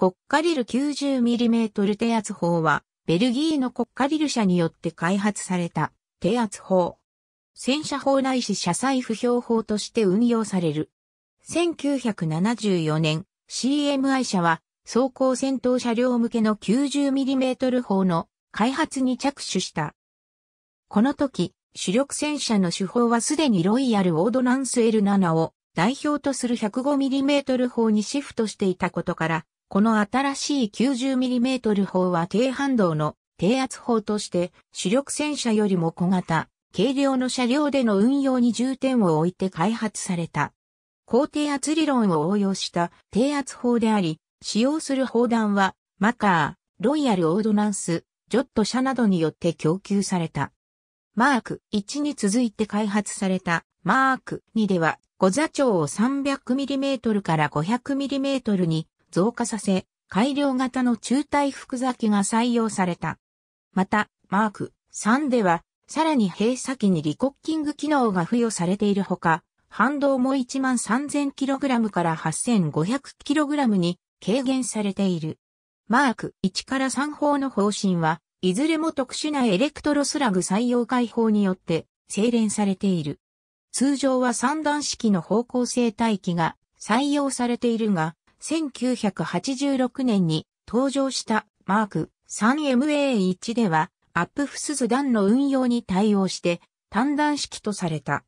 コッカリル 90mm 低圧砲は、ベルギーのコッカリル社によって開発された低圧砲。戦車砲内し車載不評砲として運用される。1974年、CMI 社は、装甲戦闘車両向けの 90mm 砲の開発に着手した。この時、主力戦車の手法はすでにロイヤル・オードナンス L7 を代表とする 105mm 砲にシフトしていたことから、この新しい 90mm 砲は低反動の低圧砲として主力戦車よりも小型、軽量の車両での運用に重点を置いて開発された。高低圧理論を応用した低圧砲であり、使用する砲弾はマカー、ロイヤルオードナンス、ジョット社などによって供給された。マーク1に続いて開発されたマーク2では、五座長を 300mm から 500mm に増加させ、改良型の中体複座機が採用された。また、マーク3では、さらに閉鎖機にリコッキング機能が付与されているほか、反動も 13000kg から 8500kg に軽減されている。マーク1から3法の方針は、いずれも特殊なエレクトロスラグ採用解放によって精錬されている。通常は三段式の方向性帯機が採用されているが、1986年に登場したマーク 3MA1 ではアップフス図ンの運用に対応して単段式とされた。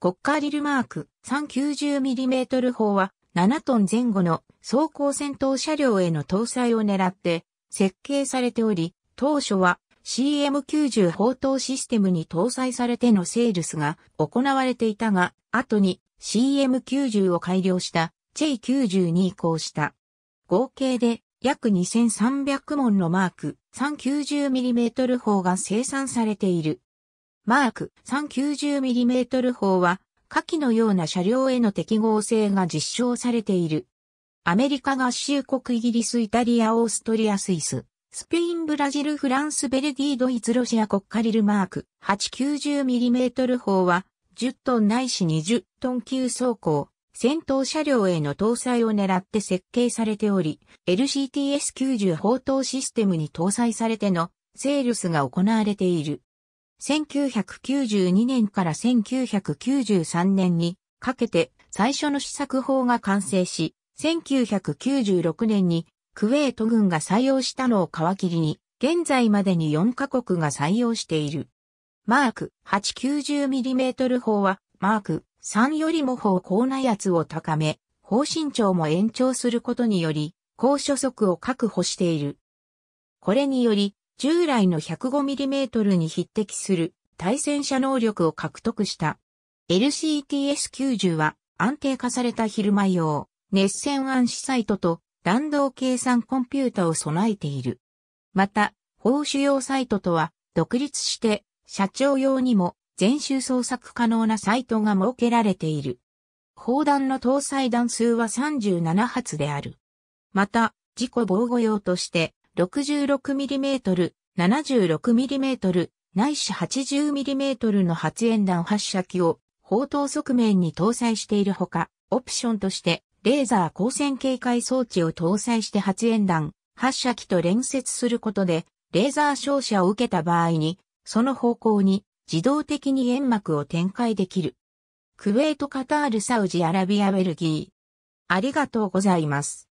コッカーリルマーク 390mm 砲は7トン前後の装甲戦闘車両への搭載を狙って設計されており、当初は CM90 砲塔システムに搭載されてのセールスが行われていたが、後に CM90 を改良したチェイ9 2に移行した。合計で約2300門のマーク 390mm 砲が生産されている。マーク 390mm 砲は下記のような車両への適合性が実証されている。アメリカ合衆国イギリスイタリアオーストリアスイス、スペインブラジルフランスベルギードイツロシア国カリルマーク 890mm 砲は10トンないし20トン級走行、戦闘車両への搭載を狙って設計されており、LCTS90 砲塔システムに搭載されてのセールスが行われている。1992年から1993年にかけて最初の試作砲が完成し、1996年にクウェート軍が採用したのを皮切りに、現在までに4カ国が採用している。マーク 890mm 砲はマーク3よりも方向内圧を高め、方身長も延長することにより、高所速を確保している。これにより、従来の 105mm に匹敵する対戦車能力を獲得した。LCTS90 は安定化された昼間用、熱線暗視サイトと弾道計算コンピュータを備えている。また、報酬用サイトとは独立して、社長用にも全集創作可能なサイトが設けられている。砲弾の搭載弾数は37発である。また、事故防護用として、66mm、76mm、ないし 80mm の発煙弾発射機を砲塔側面に搭載しているほか、オプションとして、レーザー光線警戒装置を搭載して発煙弾、発射機と連接することで、レーザー照射を受けた場合に、その方向に自動的に煙幕を展開できる。クウェートカタールサウジアラビアベルギー。ありがとうございます。